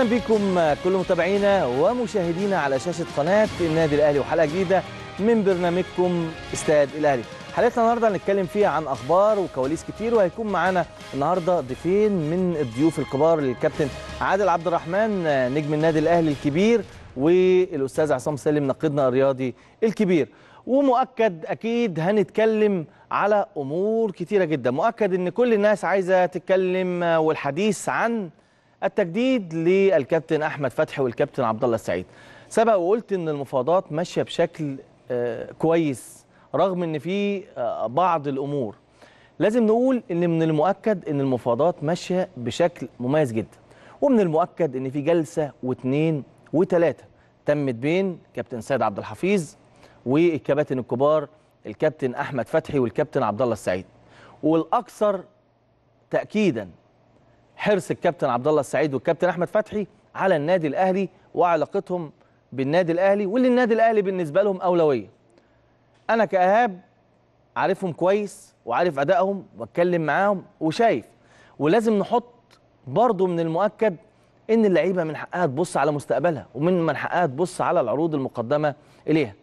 اهلا بكم كل متابعينا ومشاهدينا على شاشه قناه النادي الاهلي وحلقه جديده من برنامجكم استاد الاهلي حلقتنا النهارده هنتكلم فيها عن اخبار وكواليس كتير وهيكون معانا النهارده ضيفين من الضيوف الكبار الكابتن عادل عبد الرحمن نجم النادي الاهلي الكبير والاستاذ عصام سالم نقيدنا الرياضي الكبير ومؤكد اكيد هنتكلم على امور كتيره جدا مؤكد ان كل الناس عايزه تتكلم والحديث عن التجديد للكابتن احمد فتحي والكابتن عبد الله السعيد سبق وقلت ان المفاوضات ماشيه بشكل آه، كويس رغم ان في آه، بعض الامور لازم نقول ان من المؤكد ان المفاوضات ماشيه بشكل مميز جدا ومن المؤكد ان في جلسه واثنين وثلاثه تمت بين كابتن سيد عبد الحفيظ والكباتن الكبار الكابتن احمد فتحي والكابتن عبد الله السعيد والاكثر تاكيدا حرص الكابتن عبد الله السعيد والكابتن احمد فتحي على النادي الاهلي وعلاقتهم بالنادي الاهلي واللي النادي الاهلي بالنسبه لهم اولويه انا كاهاب عارفهم كويس وعارف ادائهم واتكلم معاهم وشايف ولازم نحط برضه من المؤكد ان اللعيبه من حقها تبص على مستقبلها ومن من حقها تبص على العروض المقدمه اليها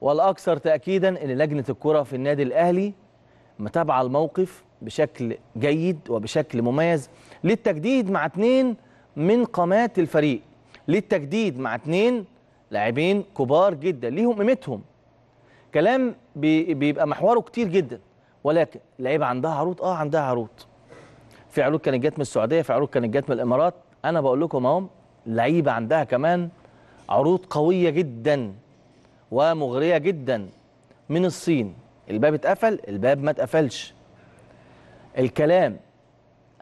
والاكثر تاكيدا ان لجنه الكره في النادي الاهلي متابعه الموقف بشكل جيد وبشكل مميز للتجديد مع اثنين من قامات الفريق للتجديد مع اثنين لاعبين كبار جدا ليهم قيمتهم كلام بيبقى محوره كتير جدا ولكن لعيبه عندها عروض اه عندها عروض في عروض كانت جت من السعوديه في عروض كانت جت من الامارات انا بقول لكم اهو لعيبه عندها كمان عروض قويه جدا ومغريه جدا من الصين الباب اتقفل الباب ما اتقفلش الكلام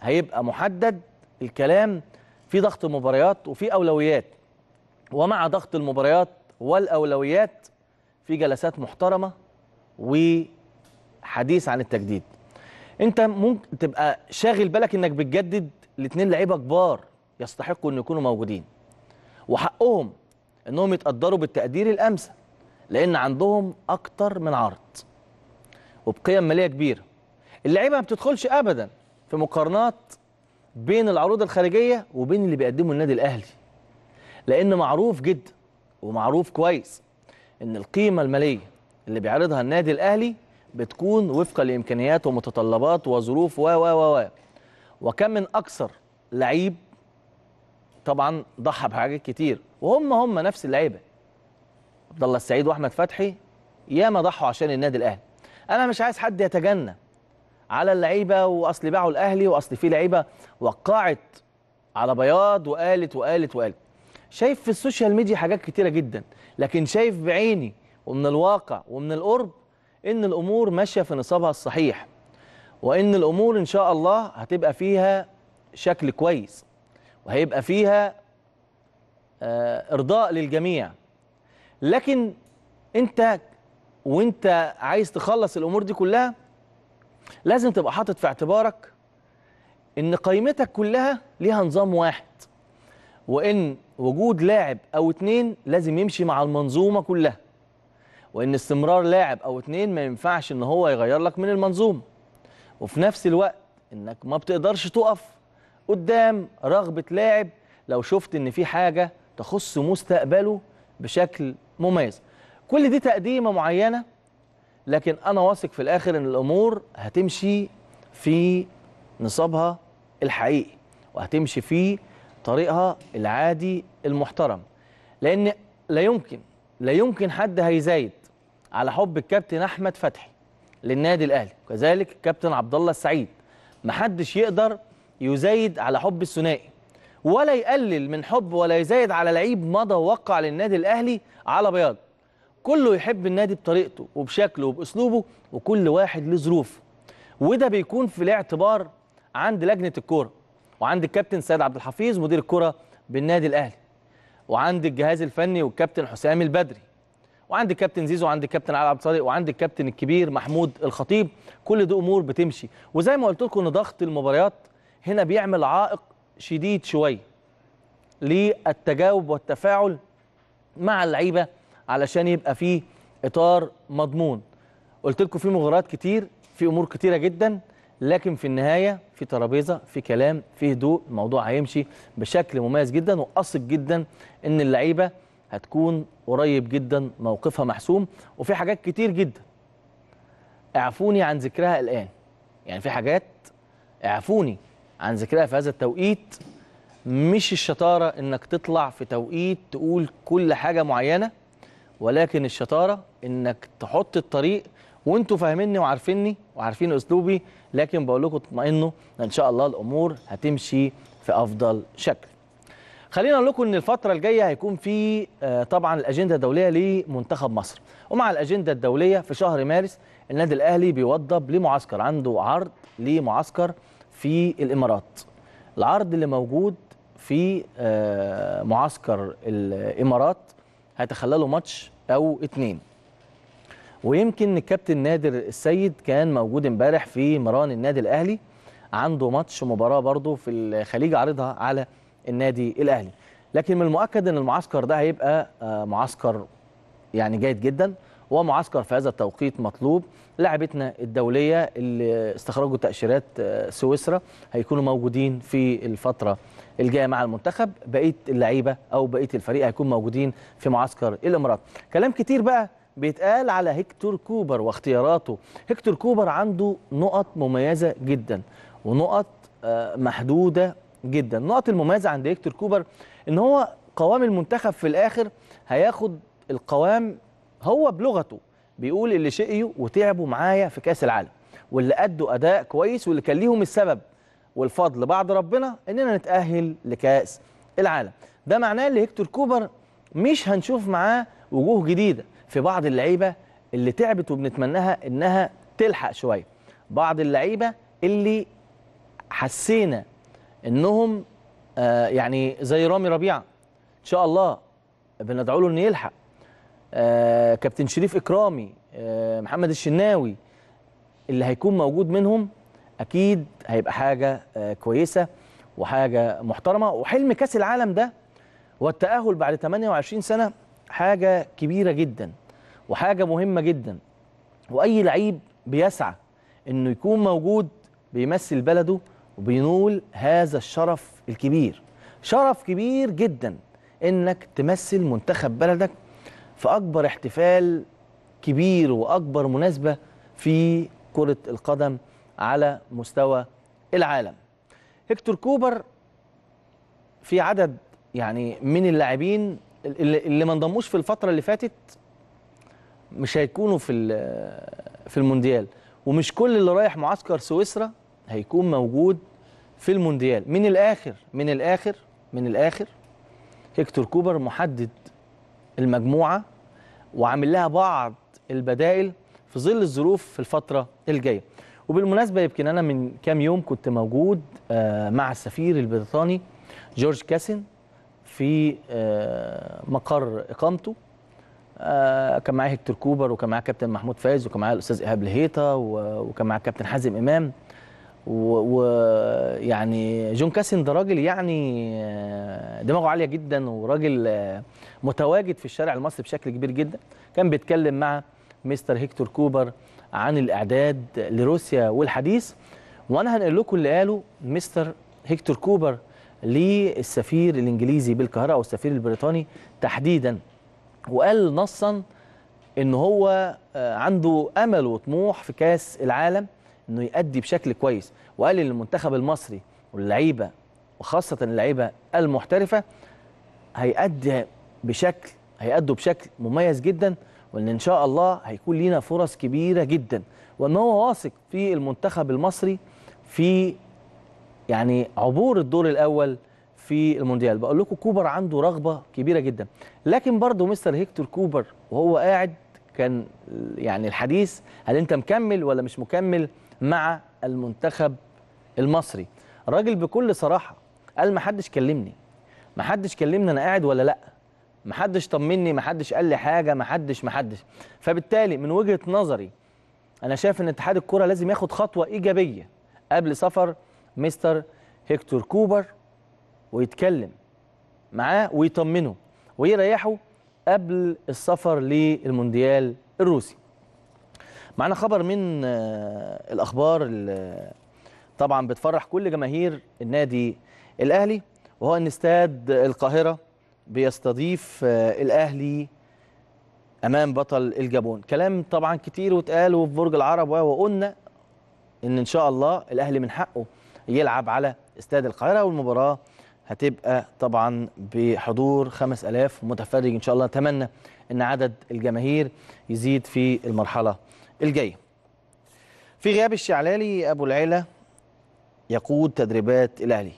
هيبقى محدد الكلام في ضغط مباريات وفي أولويات ومع ضغط المباريات والأولويات في جلسات محترمة وحديث عن التجديد انت ممكن تبقى شاغل بالك انك بتجدد لاتنين لعيبه كبار يستحقوا ان يكونوا موجودين وحقهم انهم يتقدروا بالتقدير الامثل لان عندهم اكتر من عرض وبقيم ماليه كبيره اللعيبه ما بتدخلش ابدا في مقارنات بين العروض الخارجيه وبين اللي بيقدمه النادي الاهلي لان معروف جدا ومعروف كويس ان القيمه الماليه اللي بيعرضها النادي الاهلي بتكون وفقا لامكانيات ومتطلبات وظروف و و و و وكم من اكثر لعيب طبعا ضحى بحاجات كتير وهم هم نفس اللعيبه عبد الله السعيد واحمد فتحي ياما ضحوا عشان النادي الاهلي انا مش عايز حد يتجنى على اللعيبه واصل باعوا الاهلي واصل في لعيبه وقعت على بياض وقالت وقالت وقالت شايف في السوشيال ميديا حاجات كتيره جدا لكن شايف بعيني ومن الواقع ومن القرب ان الامور ماشيه في نصابها الصحيح وان الامور ان شاء الله هتبقى فيها شكل كويس وهيبقى فيها آه، ارضاء للجميع لكن انت وانت عايز تخلص الامور دي كلها لازم تبقى حاطط في اعتبارك ان قيمتك كلها ليها نظام واحد وان وجود لاعب او اتنين لازم يمشي مع المنظومه كلها وان استمرار لاعب او اتنين ما ينفعش ان هو يغير لك من المنظومه وفي نفس الوقت انك ما بتقدرش تقف قدام رغبه لاعب لو شفت ان في حاجه تخص مستقبله بشكل مميز كل دي تقديمه معينه لكن انا واثق في الاخر ان الامور هتمشي في نصابها الحقيقي وهتمشي في طريقها العادي المحترم لان لا يمكن لا يمكن حد هيزايد على حب الكابتن احمد فتحي للنادي الاهلي وكذلك الكابتن عبد الله السعيد محدش يقدر يزايد على حب الثنائي ولا يقلل من حب ولا يزايد على لعيب مضى ووقع للنادي الاهلي على بياض كله يحب النادي بطريقته وبشكله وباسلوبه وكل واحد له ظروفه وده بيكون في الاعتبار عند لجنه الكوره وعند الكابتن سيد عبد الحفيظ مدير الكوره بالنادي الاهلي وعند الجهاز الفني والكابتن حسام البدري وعند الكابتن زيزو وعند الكابتن علي عبد الصادق وعند الكابتن الكبير محمود الخطيب كل دي امور بتمشي وزي ما قلت لكم ان ضغط المباريات هنا بيعمل عائق شديد شويه للتجاوب والتفاعل مع اللعيبه علشان يبقى فيه اطار مضمون قلت لكم في مغامرات كتير في امور كتيره جدا لكن في النهايه في ترابيزه في كلام في هدوء الموضوع هيمشي بشكل مميز جدا واثق جدا ان اللعيبه هتكون قريب جدا موقفها محسوم وفي حاجات كتير جدا اعفوني عن ذكرها الان يعني في حاجات اعفوني عن ذكرها في هذا التوقيت مش الشطاره انك تطلع في توقيت تقول كل حاجه معينه ولكن الشطاره انك تحط الطريق وانتوا فاهميني وعارفيني وعارفين اسلوبي لكن بقول لكم اطمئنوا ان شاء الله الامور هتمشي في افضل شكل. خلينا اقول لكم ان الفتره الجايه هيكون في آه، طبعا الاجنده الدوليه لمنتخب مصر ومع الاجنده الدوليه في شهر مارس النادي الاهلي بيوضب لمعسكر عنده عرض لمعسكر في الامارات. العرض اللي موجود في آه، معسكر الامارات هيتخلله ماتش او اتنين ويمكن الكابتن نادر السيد كان موجود امبارح في مران النادي الاهلي عنده ماتش مباراه برضه في الخليج عارضها على النادي الاهلي لكن من المؤكد ان المعسكر ده هيبقى آه، معسكر يعني جيد جدا ومعسكر في هذا التوقيت مطلوب لاعبتنا الدوليه اللي استخرجوا تاشيرات آه، سويسرا هيكونوا موجودين في الفتره الجايه مع المنتخب بقيه اللعيبه او بقيه الفريق هيكون موجودين في معسكر الامارات كلام كتير بقى بيتقال على هيكتور كوبر واختياراته هيكتور كوبر عنده نقط مميزه جدا ونقط آه، محدوده جدا النقط المميزه عند هيكتور كوبر ان هو قوام المنتخب في الاخر هياخد القوام هو بلغته بيقول اللي شقيوا وتعبوا معايا في كاس العالم واللي ادوا اداء كويس واللي كان ليهم السبب والفضل بعد ربنا اننا نتاهل لكاس العالم ده معناه ان هيكتور كوبر مش هنشوف معاه وجوه جديده في بعض اللعيبه اللي تعبت وبنتمناها انها تلحق شويه بعض اللعيبه اللي حسينا انهم آه يعني زي رامي ربيعه ان شاء الله بندعوا له انه يلحق آه، كابتن شريف اكرامي آه، محمد الشناوي اللي هيكون موجود منهم اكيد هيبقى حاجه آه، كويسه وحاجه محترمه وحلم كاس العالم ده والتاهل بعد 28 سنه حاجه كبيره جدا وحاجه مهمه جدا واي لعيب بيسعى انه يكون موجود بيمثل بلده وبينول هذا الشرف الكبير شرف كبير جدا انك تمثل منتخب بلدك في أكبر احتفال كبير وأكبر مناسبة في كرة القدم على مستوى العالم هكتور كوبر في عدد يعني من اللاعبين اللي ما انضموش في الفترة اللي فاتت مش هيكونوا في في المونديال ومش كل اللي رايح معسكر سويسرا هيكون موجود في المونديال من الاخر من الاخر من الاخر هيكتور كوبر محدد المجموعه وعامل لها بعض البدائل في ظل الظروف في الفتره الجايه وبالمناسبه يمكن انا من كام يوم كنت موجود آه، مع السفير البريطاني جورج كاسن في آه، مقر اقامته آه، كان معاه هكتور كوبر وكان معاه كابتن محمود فايز وكان معاه الاستاذ ايهاب لهيطه وكان معاه كابتن حازم امام ويعني جون كاسن ده راجل يعني آه، دماغه عاليه جدا وراجل آه، متواجد في الشارع المصري بشكل كبير جدا كان بيتكلم مع مستر هيكتور كوبر عن الاعداد لروسيا والحديث وانا هنقل لكم اللي قاله مستر هيكتور كوبر للسفير الانجليزي بالقاهره او السفير البريطاني تحديدا وقال نصا ان هو آه، عنده امل وطموح في كاس العالم انه يأدي بشكل كويس وقال للمنتخب المصري واللعيبه وخاصه اللعيبه المحترفه هيأدي بشكل هيأدوا بشكل مميز جدا وان ان شاء الله هيكون لينا فرص كبيره جدا وان هو واثق في المنتخب المصري في يعني عبور الدور الاول في المونديال بقول لكم كوبر عنده رغبه كبيره جدا لكن برضه مستر هيكتور كوبر وهو قاعد كان يعني الحديث هل انت مكمل ولا مش مكمل مع المنتخب المصري الراجل بكل صراحه قال ما حدش كلمني ما حدش كلمني انا قاعد ولا لا ما حدش طمني ما حدش قال لي حاجه ما حدش ما حدش فبالتالي من وجهه نظري انا شايف ان اتحاد الكره لازم ياخد خطوه ايجابيه قبل سفر مستر هيكتور كوبر ويتكلم معاه ويطمنه ويريحه قبل السفر للمونديال الروسي معنا خبر من آه، الاخبار اللي طبعا بتفرح كل جماهير النادي الاهلي وهو ان استاد القاهره بيستضيف آه، الاهلي امام بطل الجابون كلام طبعا كتير واتقال وفي برج العرب وقلنا ان ان شاء الله الاهلي من حقه يلعب على استاد القاهره والمباراه هتبقى طبعا بحضور 5000 متفرج ان شاء الله نتمنى ان عدد الجماهير يزيد في المرحله الجايه. في غياب الشعلالي ابو العيله يقود تدريبات الاهلي.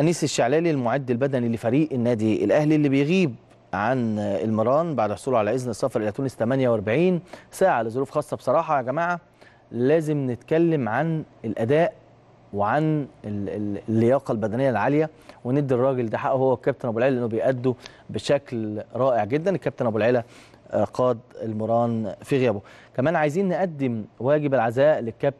انيس الشعلالي المعد البدني لفريق النادي الاهلي اللي بيغيب عن المران بعد حصوله على اذن السفر الى تونس 48 ساعه لظروف خاصه بصراحه يا جماعه لازم نتكلم عن الاداء وعن اللياقه البدنيه العاليه وندي الراجل ده حقه هو الكابتن ابو العيله لانه بيأدوا بشكل رائع جدا الكابتن ابو العيله قاد المران في غيابه كمان عايزين نقدم واجب العزاء للكابتن